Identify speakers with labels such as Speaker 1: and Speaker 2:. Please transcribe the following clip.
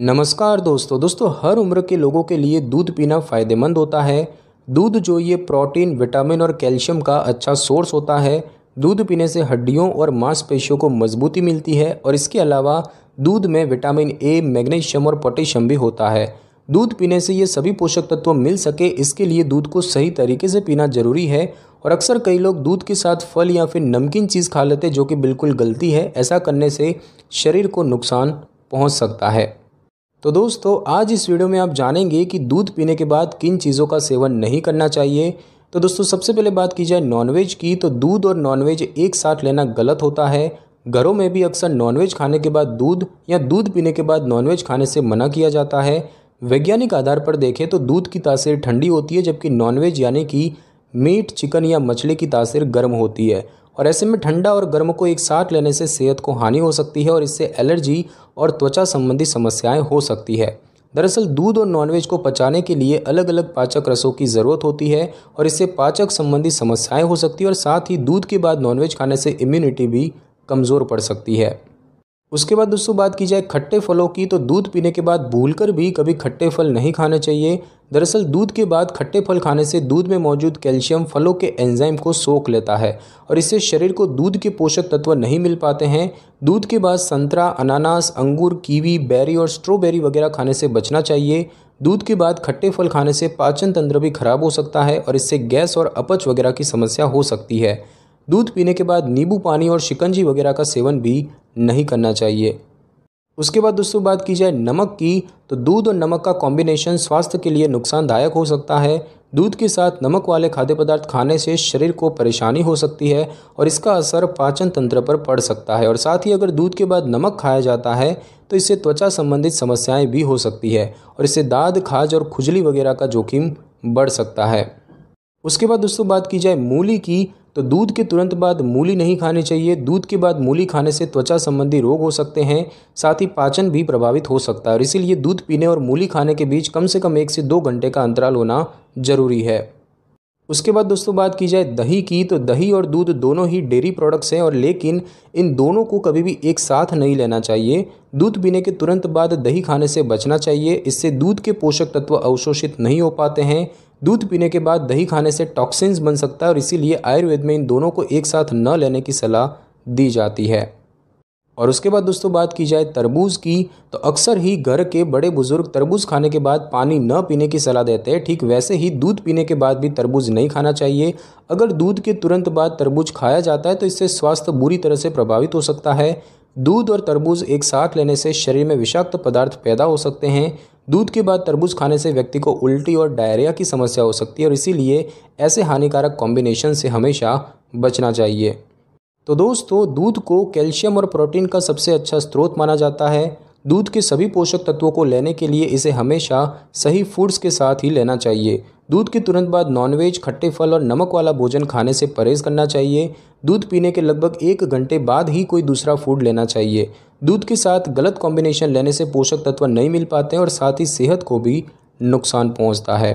Speaker 1: नमस्कार दोस्तों दोस्तों हर उम्र के लोगों के लिए दूध पीना फ़ायदेमंद होता है दूध जो ये प्रोटीन विटामिन और कैल्शियम का अच्छा सोर्स होता है दूध पीने से हड्डियों और मांसपेशियों को मजबूती मिलती है और इसके अलावा दूध में विटामिन ए मैग्नीशियम और पोटेशियम भी होता है दूध पीने से ये सभी पोषक तत्व मिल सके इसके लिए दूध को सही तरीके से पीना जरूरी है और अक्सर कई लोग दूध के साथ फल या फिर नमकीन चीज़ खा लेते जो कि बिल्कुल गलती है ऐसा करने से शरीर को नुकसान पहुँच सकता है तो दोस्तों आज इस वीडियो में आप जानेंगे कि दूध पीने के बाद किन चीज़ों का सेवन नहीं करना चाहिए तो दोस्तों सबसे पहले बात की जाए नॉनवेज की तो दूध और नॉनवेज एक साथ लेना गलत होता है घरों में भी अक्सर नॉनवेज खाने के बाद दूध या दूध पीने के बाद नॉनवेज खाने से मना किया जाता है वैज्ञानिक आधार पर देखें तो दूध की तासीर ठंडी होती है जबकि नॉनवेज यानी कि मीट चिकन या मछली की तासीर गर्म होती है और ऐसे में ठंडा और गर्म को एक साथ लेने से सेहत को हानि हो सकती है और इससे एलर्जी और त्वचा संबंधी समस्याएं हो सकती है दरअसल दूध और नॉनवेज को पचाने के लिए अलग अलग पाचक रसों की ज़रूरत होती है और इससे पाचक संबंधी समस्याएं हो सकती है और साथ ही दूध के बाद नॉनवेज खाने से इम्यूनिटी भी कमज़ोर पड़ सकती है उसके बाद दोस्तों बात की जाए खट्टे फलों की तो दूध पीने के बाद भूलकर भी कभी खट्टे फल नहीं खाने चाहिए दरअसल दूध के बाद खट्टे फल खाने से दूध में मौजूद कैल्शियम फलों के एंजाइम को सोख लेता है और इससे शरीर को दूध के पोषक तत्व नहीं मिल पाते हैं दूध के बाद संतरा अनानास अंगूर कीवी बेरी और स्ट्रॉबेरी वगैरह खाने से बचना चाहिए दूध के बाद खट्टे फल खाने से पाचन तंत्र भी खराब हो सकता है और इससे गैस और अपच वगैरह की समस्या हो सकती है दूध पीने के बाद नींबू पानी और शिकंजी वगैरह का सेवन भी नहीं करना चाहिए उसके बाद दोस्तों बात की जाए नमक की तो दूध और नमक का कॉम्बिनेशन स्वास्थ्य के लिए नुकसानदायक हो सकता है दूध के साथ नमक वाले खाद्य पदार्थ खाने से शरीर को परेशानी हो सकती है और इसका असर पाचन तंत्र पर पड़ सकता है और साथ ही अगर दूध के बाद नमक खाया जाता है तो इससे त्वचा संबंधित समस्याएं भी हो सकती है और इससे दाद खाज और खुजली वगैरह का जोखिम बढ़ सकता है उसके बाद दोस्तों बात की जाए मूली की तो दूध के तुरंत बाद मूली नहीं खानी चाहिए दूध के बाद मूली खाने से त्वचा संबंधी रोग हो सकते हैं साथ ही पाचन भी प्रभावित हो सकता है और इसीलिए दूध पीने और मूली खाने के बीच कम से कम एक से दो घंटे का अंतराल होना जरूरी है उसके बाद दोस्तों बात की जाए दही की तो दही और दूध दोनों ही डेयरी प्रोडक्ट्स हैं और लेकिन इन दोनों को कभी भी एक साथ नहीं लेना चाहिए दूध पीने के तुरंत बाद दही खाने से बचना चाहिए इससे दूध के पोषक तत्व अवशोषित नहीं हो पाते हैं दूध पीने के बाद दही खाने से टॉक्सिन्स बन सकता है और इसीलिए आयुर्वेद में इन दोनों को एक साथ न लेने की सलाह दी जाती है और उसके बाद दोस्तों बात की जाए तरबूज की तो अक्सर ही घर के बड़े बुजुर्ग तरबूज खाने के बाद पानी न पीने की सलाह देते हैं ठीक वैसे ही दूध पीने के बाद भी तरबूज नहीं खाना चाहिए अगर दूध के तुरंत बाद तरबूज खाया जाता है तो इससे स्वास्थ्य बुरी तरह से प्रभावित हो सकता है दूध और तरबूज एक साथ लेने से शरीर में विषाक्त पदार्थ पैदा हो सकते हैं दूध के बाद तरबूज खाने से व्यक्ति को उल्टी और डायरिया की समस्या हो सकती है और इसीलिए ऐसे हानिकारक कॉम्बिनेशन से हमेशा बचना चाहिए तो दोस्तों दूध को कैल्शियम और प्रोटीन का सबसे अच्छा स्रोत माना जाता है दूध के सभी पोषक तत्वों को लेने के लिए इसे हमेशा सही फूड्स के साथ ही लेना चाहिए दूध के तुरंत बाद नॉनवेज खट्टे फल और नमक वाला भोजन खाने से परहेज करना चाहिए दूध पीने के लगभग एक घंटे बाद ही कोई दूसरा फूड लेना चाहिए दूध के साथ गलत कॉम्बिनेशन लेने से पोषक तत्व नहीं मिल पाते हैं और साथ ही सेहत को भी नुकसान पहुंचता है